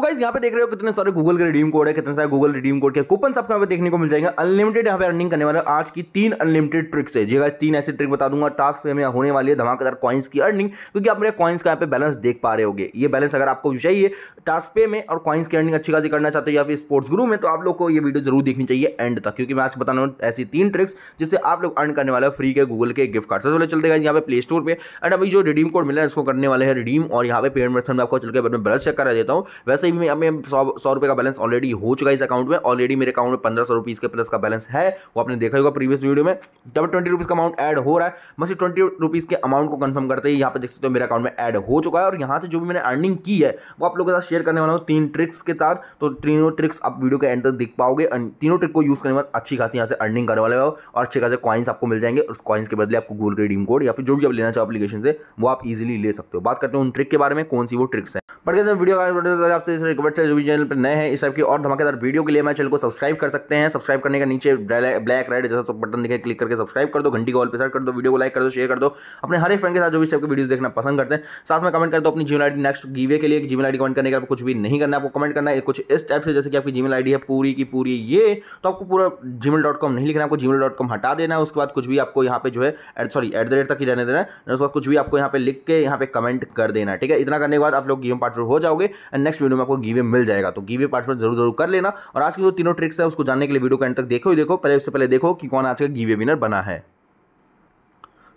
तो गाइज यहाँ पे देख रहे हो कितने सारे गूगल के रिडीम कोड है कितने सारे गूगल रिडीम कोड के कूपन आपको यहाँ पे देखने को मिल जाएंगे अनलिमिटेड यहाँ पे अर्निंग करने वाले आज की तीन अनलिमिटेड ट्रिक्स है जी गाइज तीन ऐसी ट्रिक बता दूंगा टास्क में होने वाली है धमाकेदार कॉइन्स की अर्निंग क्योंकि आप मेरे कॉइन्स का यहाँ पे बैलेंस देख पा रहे हो ये बैलेंस अगर आपको चाहिए टास्क पे में और कॉइन्स की अर्निंग अच्छी खासी करना चाहते हो या फिर स्पोर्ट्स ग्रुप में तो आप लोग को ये वीडियो जरूर देखनी चाहिए एंड तक क्योंकि मैं आज बताने हूँ ऐसी तीन ट्रिक्स जिससे आप लोग अर्न करने वाले फ्री के गूगल के गिफ्ट कार्ड सबसे चलते गाइज यहाँ पे प्ले स्टोर पर एंड अभी जो रिडीम कोड मिला है इसको करने वाले हैं रिडीम और यहाँ पे पेमेंट मेथड में आपको चल के बैलेंस चेक करा देता हूँ वैसे से भी मैं सौ सौ रुपये का बैलेंस ऑलरेडी हो चुका है इस अकाउंट में ऑलरेडी मेरे अकाउंट में पंद्रह सौ रुपीज़ के प्लस का बैलेंस है वो आपने देखा होगा प्रीवियस वीडियो में जब ट्वेंटी रुपीज़ का अमाउंट ऐड हो रहा है मैं सिर्फ ट्वेंटी रुपीज़ के अमाउंट को कन्फर्म करते ही यहाँ पर देख सकते हो मेरे अकाउंट में ऐड हो चुका है और यहाँ से जो भी मैंने अर्निंग की है वो आप लोगों के साथ शेयर करने वाला हूँ तीन ट्रिक्स के साथ तो तीनों ट्रिक्स आप वीडियो के एंड तक देख पाओगे तीनों ट्रिक को यूज़ करने बाद अच्छी खासी यहाँ से अर्निंग करने वाले हो और अच्छे खासे कॉइन्स आपको मिल जाएंगे उस कॉइन्स के बदले आपको गूगल के डीम कोड या फिर जो भी आप लेना चाहो अपलीकेशन से वो आप इजीली ले सकते हो बात करते हैं उन ट्रिक के बारे में कौन सी वो ट्रिक्स है बट कैसे वीडियो तो आपसे से रिकवर्ड से जो भी चैनल पर नए हैं इस टाइप की और धमाकेदार वीडियो के लिए मैं चैनल को सब्सक्राइब कर सकते हैं सब्सक्राइब करने का नीचे ब्लैक रेड जैसा तो बटन दिखे क्लिक करके सब्सक्राइब कर दो घंटी कॉल पर सर्ट कर दो वीडियो को लाइक कर दो शेयर कर दो अपने हर एक फ्रेंड के साथ जो भी इस टाइप की वीडियो देखना पसंद करते हैं साथ में कमेंट कर दो अपनी जीवन आई नेक्स्ट गीवे के लिए जीवन आई कमेंट करने के आपको कुछ भी नहीं करना आपको कमेंट करना है कुछ इस टाइप से जैसे कि आपकी जीमेल आई है पूरी की पूरी ये तो आपको पूरा जीमेल नहीं लिखना आपको जी हटा देना है उसके बाद कुछ भी आपको यहाँ पे जो है सॉरी एट द रेट तक ही रहने देना है उसके बाद कुछ भी आपको यहाँ पे लिख के यहाँ पे कमेंट कर देना ठीक है इतना करने के बाद आप लोग गेम पार्टनर हो जाओगे एंड नेक्स्ट वीडियो में आपको गीवे मिल जाएगा तो गीवे पार्टिसिपेट जरूर जरूर कर लेना और आज की जो तीनों ट्रिक्स है उसको जानने के लिए वीडियो के एंड तक देखो ही देखो पहले उससे पहले देखो कि कौन आज का गीवे विनर बना है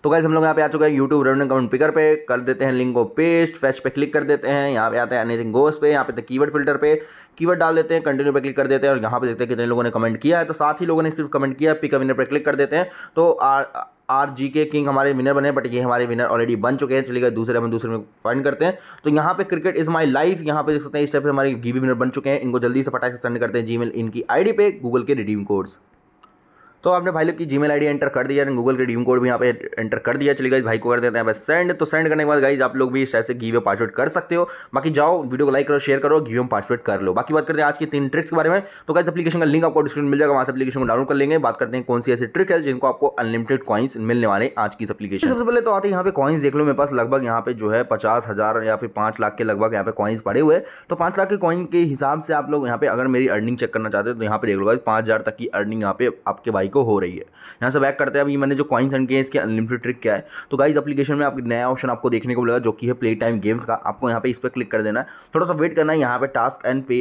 तो कैसे हम लोग यहाँ पे आ चुके हैं यूट्यूब रेवन कमेंट पिकर पे कर देते हैं लिंक को पेस्ट फैच पे क्लिक कर देते हैं यहाँ पे आते हैं एनीथिंग गोस पे यहाँ पे कीवर्ड फिल्टर पे कीवर्ड डाल देते हैं कंटिन्यू पे क्लिक कर देते हैं और यहाँ पे देखते हैं कितने लोगों ने कमेंट किया है तो साथ ही लोगों ने सिर्फ कमेंट किया पिकअप इन पर क्लिक कर देते हैं तो आर जी के किंग हमारे विनर बने बट ये हमारे विनर ऑलरेडी बन चुके हैं चलिए गए दूसरे हम दूसरे में फाइंड करते हैं तो यहाँ पे क्रिकेट इज माय लाइफ यहाँ पे देख सकते हैं इस टाइप से हमारे गीबी विनर बन चुके हैं इनको जल्दी से फटाक से सेंड करते हैं जीमेल इनकी आईडी पे गूगल के रिडीम कोड्स तो आपने भाई लोग की जीमेल आईडी एंटर कर दिया गूगल के डीम कोड भी यहाँ पे एंटर कर दिया चलिए गाइज भाई को कर देते हैं सेंड तो सेंड करने के बाद गाइज आप लोग भी इस टाइप से गीवे पासवर्ड कर सकते हो बाकी जाओ वीडियो को लाइक करो शेयर करो गिव पासवर्ड कर लो बाकी बात करते हैं आज की तीन ट्रिक्स के बारे में तो गाइज अपलीकेशन का लिंक आपको डिस्क्रिप्शन मिल जाएगा वहाँ से एप्लीकेशन को डाउनलोड कर लेंगे बात करते हैं कौन सी ऐसी ट्रिक है जिनको आपको अनलिमिटेड कॉइन्स मिलने वाले आज की एप्लीकेशन सबसे पहले तो आते यहाँ पे कॉइन्स देख लो मेरे पास लगभग यहाँ पे जो है पचास हज़ार या फिर पांच लाख के लगभग यहाँ पे कॉइन्स पड़े हुए तो पांच लाख के कॉइन के हिसाब से आप लोग यहाँ पे अगर मेरी अर्निंग चेक करना चाहते हो तो यहाँ पे देख लो गाइज पांच तक की अर्निंग यहाँ पे आपके भाई को हो रही है यहाँ से बैक करते हैं अभी मैंने जो कॉइन्स किए हैं इसके अनलिमिटेड ट्रिक क्या है तो गाइज अपलीकेशन में आप नया ऑप्शन आपको देखने को मिलेगा जो कि है प्ले टाइम गेम्स का आपको यहाँ पे इस पर क्लिक कर देना है थोड़ा सा वेट करना है यहाँ पे task and pay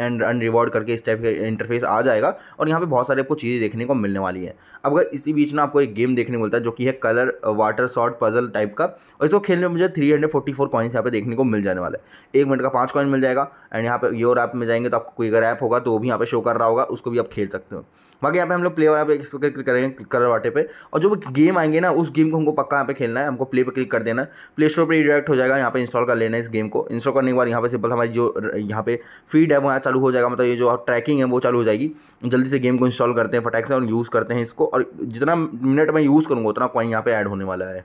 and earn reward करके इस टाइप का इंटरफेस आ जाएगा और यहाँ पे बहुत सारे आपको चीज़ें देखने को मिलने वाली है अब अगर इसी बीच में आपको एक गेम देखने को मिलता है जो कि है colour water shot puzzle type का और इसको खेलने में मुझे three hundred forty four coins यहाँ पर देखने को मिल जाने वाला है एक मिनट का पाँच कॉइन मिल जाएगा एंड यहाँ पर योर ऐप में जाएंगे तो आपको कोई अगर ऐप होगा तो वो भी यहाँ पर शो कर रहा होगा उसको भी आप खेल सकते हो बाकी यहाँ पे हम लोग प्ले वाला पे इस पर क्लिक करेंगे क्लिक कर वाटे पे और जो गेम आएंगे ना उस गेम को हमको पक्का यहाँ पे खेलना है हमको प्ले पे क्लिक कर देना है प्ले स्टोर पर डायरेक्ट हो जाएगा यहाँ पे इंस्टॉल कर लेना है इस गेम को इंस्टॉल करने के बाद यहाँ पे सिंपल हमारी जो यहाँ पे फीड है वो यहाँ चालू हो जाएगा मतलब ये जो ट्रैकिंग है वो चालू हो जाएगी जल्दी से गेम को इंस्टॉल करते हैं फटाक से और यूज़ करते हैं इसको और जितना मिनट मैं यूज़ करूँगा उतना कॉइन यहाँ पर ऐड होने वाला है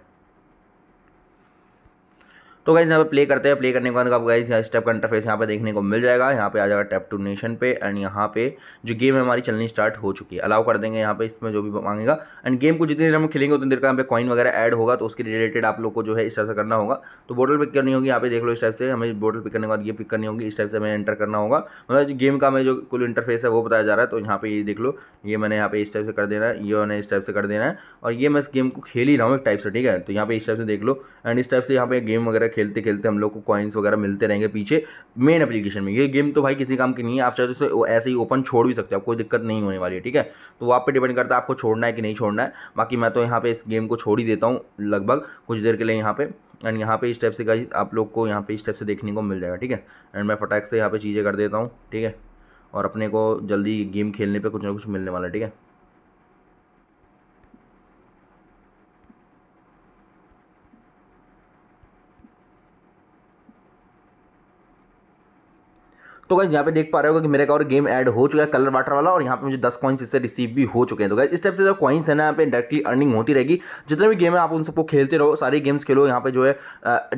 तो गाइज यहाँ पे प्ले करते हैं प्ले करने के बाद आपको गाइज यहाँ स्टेप का इंटरफेस यहाँ पे देखने को मिल जाएगा यहाँ पे आ जाएगा टैप टू नेशन पे एंड यहाँ पे जो गेम है हमारी चलनी स्टार्ट हो चुकी है अलाउ कर देंगे यहाँ पे इसमें जो भी मांगेगा एंड गेम को जितनी देर हम खेलेंगे उतनी देर का यहाँ पे कॉइन वगैरह एड होगा तो उसके रिलेटेड आप लोग को जो है इस टाइप से करना होगा तो बोटल पिक करनी होगी यहाँ पे देख लो इस टाइप से हमें बोटल पिक करने के बाद ये पिक करनी होगी इस टाइप से हमें एंटर करना होगा मतलब गेम का हमें जो कुल इंटरफेस है वो बताया जा रहा है तो यहाँ पे ये देख लो ये मैंने यहाँ पे इस टाइप से कर देना है ये मैंने इस टाइप से कर देना है और ये मैं इस गेम को खेल ही रहा हूँ एक टाइप से ठीक है तो यहाँ पे इस टाइप से देख लो एंड इस टाइप से यहाँ पे गेम वगैरह खेलते खेलते हम लोग को कॉइन्स वगैरह मिलते रहेंगे पीछे मेन एप्लीकेशन में ये गेम तो भाई किसी काम की नहीं है आप चाहते तो ऐसे ही ओपन छोड़ भी सकते हो आप कोई दिक्कत नहीं होने वाली है ठीक है तो आप पर डिपेंड करता है आपको छोड़ना है कि नहीं छोड़ना है बाकी मैं तो यहाँ पर इस गेम को छोड़ ही देता हूँ लगभग कुछ देर के लिए यहाँ पर एंड यहाँ पे इस टाइप से गाइज आप लोग को यहाँ पे इस टाइप से देखने को मिल जाएगा ठीक है एंड मैं फटाक से यहाँ पे चीज़ें कर देता हूँ ठीक है और अपने को जल्दी गेम खेलने पे कुछ ना कुछ मिलने वाला है ठीक है तो गाइज यहाँ पे देख पा रहे हो कि मेरे का और गेम ऐड हो चुका है कलर वाटर वाला और यहाँ पे मुझे दस कॉइन्स इससे रिसीव भी हो चुके हैं तो गाइज इस टाइप से जो कॉइन्स है ना यहाँ पे डायरेक्टली अर्निंग होती रहेगी जितने भी गेम है आप उन सबको खेलते रहो सारे गेम्स खेलो यहाँ पे जो है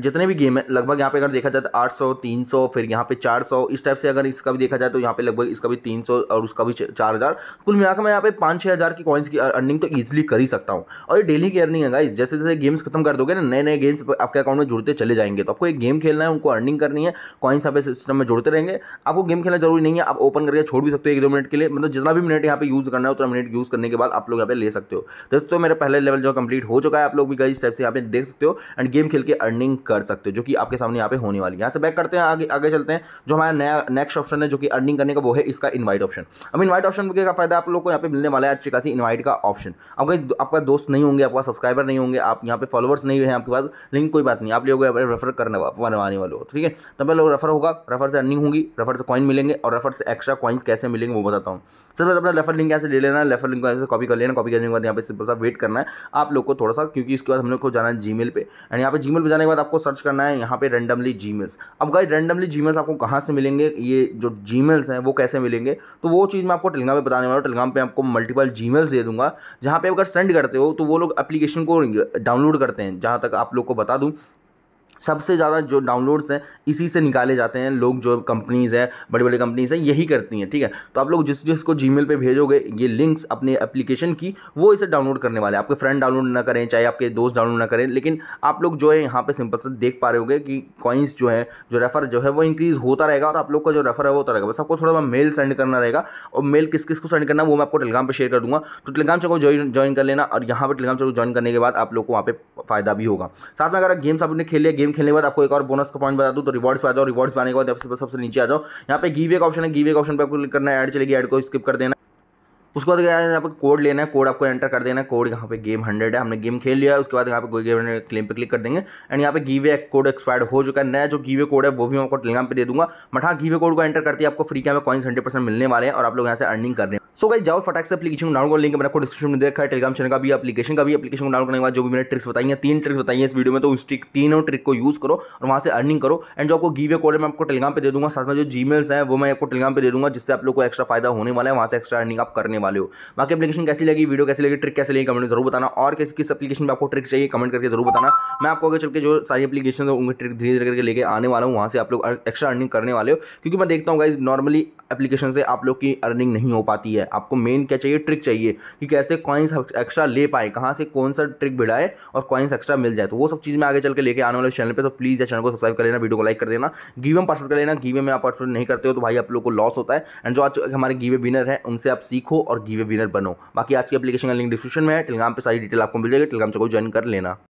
जितने भी गेम है लगभग यहाँ पे अगर देखा जाए तो आठ सौ तीन सौ फिर यहाँ पे चार सौ इस टाइप से अगर इसका भी देखा जाए तो यहाँ पे लगभग इसका भी तीन सौ और उसका भी चार हज़ार कुल मिलाकर मैं यहाँ पे पाँच छः हज़ार की कॉइन्स की अर्निंग तो ईजिली कर ही सकता हूँ और ये डेली की अर्निंग है गाइज जैसे जैसे गेम्स खत्म कर दोगे ना नए नए गेम्स आपके अकाउंट में जुड़ते चले जाएंगे तो आपको एक गेम खेलना है उनको अर्निंग करनी है कॉइन्स आप सिस्टम में जुड़ते रहेंगे आपको गेम खेलना जरूरी नहीं है आप ओपन करके छोड़ भी सकते हो एक दो मिनट के लिए मतलब जितना भी मिनट यहाँ पे यूज़ करना है उतना मिनट यूज़ करने के बाद आप लोग यहाँ पे ले सकते हो दोस्तों तो मेरा पहले लेवल जो कंप्लीट हो चुका है आप लोग भी कई स्टेप से यहाँ पे देख सकते हो एंड गेम खेल के अर्निंग कर सकते हो जो कि आपके सामने यहाँ पे होने वाली है यहाँ से बैक करते हैं आगे आगे चलते हैं जो हमारा नया नेक्स्ट ऑप्शन है जो कि अर्निंग करने का वो है इसका इन्वाइट ऑप्शन अब इन्वाइट ऑप्शन का फायदा आप लोग को यहाँ पे मिलने वाला है अच्छी खासी इन्वाइट का ऑप्शन कहीं आपका दोस्त नहीं होंगे आपका सब्सक्राइबर नहीं होंगे आप यहाँ पे फॉलोअर्स नहीं हैं आपके पास लेकिन कोई बात नहीं आप लोग रेफर करने बनवाने वाले हो ठीक है तब लोग रेफर होगा रेफर से अर्निंग होगी रेफर से कॉइन मिलेंगे और रेफर से एक्स्ट्रा कॉइन्स कैसे मिलेंगे वो बताता हूँ सबसे अपना रेफर लिंक ऐसे ले लेना रेफर लिंक को ऐसे कॉपी कर लेना कॉपी करने के बाद यहाँ पे सिंपल सा वेट करना है आप लोग को थोड़ा सा क्योंकि इसके बाद हम लोग को जाना है जी मेल पर एंड यहाँ पे जी मेल पर जाने के बाद आपको सर्च करना है यहाँ पे रैंडमली जी मेल्स अब गाइज रैंडमली जी मेल्स आपको कहाँ से मिलेंगे ये जो जी मेल्स हैं वो कैसे मिलेंगे तो वो चीज़ मैं आपको टेलीग्राम पर बताने वाला हूँ टेलीग्राम पर आपको मल्टीपल जी दे दूँगा जहाँ पर अगर सेंड करते हो तो वो लोग एप्लीकेशन को डाउनलोड करते हैं जहाँ तक आप लोग को बता दूँ सबसे ज़्यादा जो डाउनलोड्स हैं इसी से निकाले जाते हैं लोग जो कंपनीज़ हैं बड़ी बड़ी कंपनीज़ हैं यही करती हैं ठीक है तो आप लोग जिस जिसको जी मेल भेजोगे ये लिंक्स अपने एप्लीकेशन की वो इसे डाउनलोड करने वाले आपके फ्रेंड डाउनलोड ना करें चाहे आपके दोस्त डाउनलोड ना करें लेकिन आप लोग जो है यहाँ पर सिंपल से देख पा रहे हो कि कॉइन्स जो है जो रेफ़र जो है वो इंक्रीज़ होता रहेगा और आप लोग का जो रेफ़र है वो होता रहेगा बस आपको थोड़ा मेल सेंड करना रहेगा और मेल किस किस को सेंड करना वो मैं आपको टेलीग्राम पर शेयर कर दूँगा तो टेलीग्राम चौक ज्वाइन ज्वाइन कर लेना और यहाँ पर टेलीग्राम चौक ज्वाइन करने के बाद आप लोग को वहाँ पर फ़ायदा भी होगा साथ में अगर गेम्स आपने खेले गेम गेम खेलने के बाद आपको एक और बोनस का पॉइंट बता दूँ तो रिवॉर्ड्स पर आ जाओ रिवॉर्ड्स पाने के बाद सबसे नीचे आ जाओ यहाँ पे गीवे का ऑप्शन है गीवे का ऑप्शन पर आपको क्लिक करना है ऐड चलेगी ऐड को स्किप कर देना उसके बाद यहाँ पर कोड लेना है कोड आपको एंटर कर देना है कोड यहाँ पे गेम हंड्रेड है हमने गेम खेल लिया है उसके बाद यहाँ पे गेम क्लेम पे क्लिक कर देंगे एंड यहाँ पे गीवे कोड एक्सपायर्ड हो चुका है नया जो गीवे कोड है वो भी मैं आपको टेलीग्राम पे दे दूंगा मठा गीवे कोड को एंटर करती है आपको फ्री के हमें कॉइन्स हंड्रेड मिलने वाले हैं और आप लोग यहाँ से अर्निंग कर रहे हैं सो गाइस जाओ फटाक से एप्लीकेशन डाउनलोड लिंक मैंने आपको डिस्क्रिप्शन में देखा है टेलीग्राम चैनल का भी एप्लीकेशन का भी एप्लीकेशन को डाउनलोड करने के बाद जो भी मैंने ट्रिक्स बताई है तीन ट्रिक्स बताई है इस वीडियो में तो उस ट्रिक तीनों ट्रिक को यूज़ करो और वहाँ से अर्निंग करो एंड जो आपको गीवे है मैं आपको टेलीग्राम पर दे दूँगा साथ में जो जी हैं वो मैं आपको टेलीग्राम पर दे दूँगा जिससे आप लोग को एक्स्ट्रा फायदा होने वाला है वहाँ से एक्स्ट्रा अर्निंग आप करने वाले हो बाकी एप्लीकेशन कैसी लगी वीडियो कैसी लगी ट्रिक कैसे लगी कमेंट जरूर बताना और किस किस एप्लीकेशन में आपको ट्रिक चाहिए कमेंट करके जरूर बताना मैं आपको आगे चल के जो सारी एप्लीकेशन है उनके ट्रिक धीरे धीरे करके लेके आने वाला हूँ वहाँ से आप लोग एक्स्ट्रा अर्निंग करने वाले हो क्योंकि मैं देखता हूँ गाइज नॉर्मली एप्लीकेशन से आप लोग की अर्निंग नहीं हो पाती है है आपको मेन क्या चाहिए ट्रिक चाहिए कि कैसे कॉइन्स एक्स्ट्रा ले पाए कहाँ से कौन सा ट्रिक भिड़ाए और कॉइन्स एक्स्ट्रा मिल जाए तो वो सब चीज़ में आगे चल के लेके आने वाले चैनल पर तो प्लीज़ या चैनल को सब्सक्राइब कर लेना वीडियो को लाइक कर देना गीवे में पार्टिसिपेट कर लेना गीवे में आप पार्टिसिपेट नहीं करते हो तो भाई आप लोग को लॉस होता है एंड जो आज हमारे गीवे विनर है उनसे आप सीखो और गीवे विनर बनो बाकी आज की अपलीकेशन का लिंक डिस्क्रिप्शन में है टेलीग्राम पर सारी डिटेल आपको मिल जाएगी टेलीग्राम से कोई ज्वाइन कर लेना